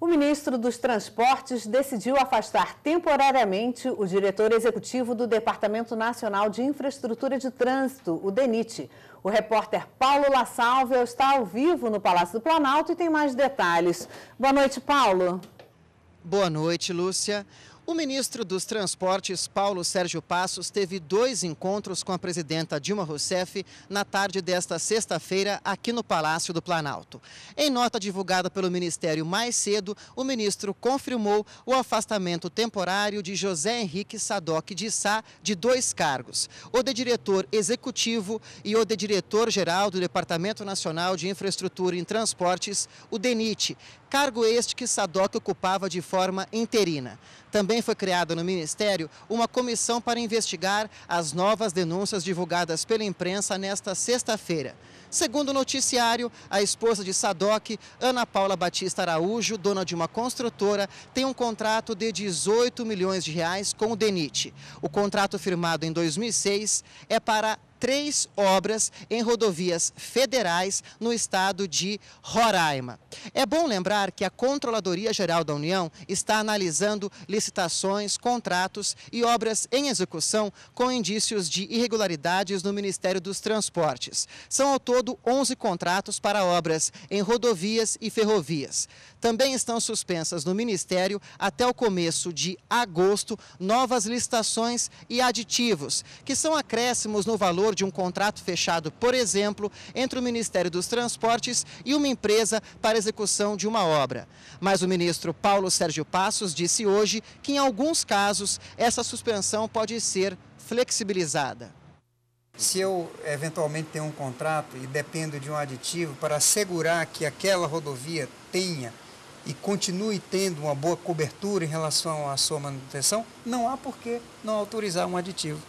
O ministro dos Transportes decidiu afastar temporariamente o diretor executivo do Departamento Nacional de Infraestrutura de Trânsito, o DENIT. O repórter Paulo La Salve está ao vivo no Palácio do Planalto e tem mais detalhes. Boa noite, Paulo. Boa noite, Lúcia. O ministro dos Transportes, Paulo Sérgio Passos, teve dois encontros com a presidenta Dilma Rousseff na tarde desta sexta-feira aqui no Palácio do Planalto. Em nota divulgada pelo ministério mais cedo, o ministro confirmou o afastamento temporário de José Henrique Sadoc de Sá de dois cargos, o de diretor executivo e o de diretor-geral do Departamento Nacional de Infraestrutura e Transportes, o DENIT, cargo este que Sadoc ocupava de forma interina. Também foi criada no Ministério uma comissão para investigar as novas denúncias divulgadas pela imprensa nesta sexta-feira. Segundo o noticiário, a esposa de Sadoc, Ana Paula Batista Araújo, dona de uma construtora, tem um contrato de 18 milhões de reais com o DENIT. O contrato firmado em 2006 é para três obras em rodovias federais no estado de Roraima. É bom lembrar que a Controladoria Geral da União está analisando licitações, contratos e obras em execução com indícios de irregularidades no Ministério dos Transportes. São ao todo todo 11 contratos para obras em rodovias e ferrovias. Também estão suspensas no Ministério, até o começo de agosto, novas licitações e aditivos, que são acréscimos no valor de um contrato fechado, por exemplo, entre o Ministério dos Transportes e uma empresa para execução de uma obra. Mas o ministro Paulo Sérgio Passos disse hoje que, em alguns casos, essa suspensão pode ser flexibilizada. Se eu eventualmente tenho um contrato e dependo de um aditivo para assegurar que aquela rodovia tenha e continue tendo uma boa cobertura em relação à sua manutenção, não há por que não autorizar um aditivo.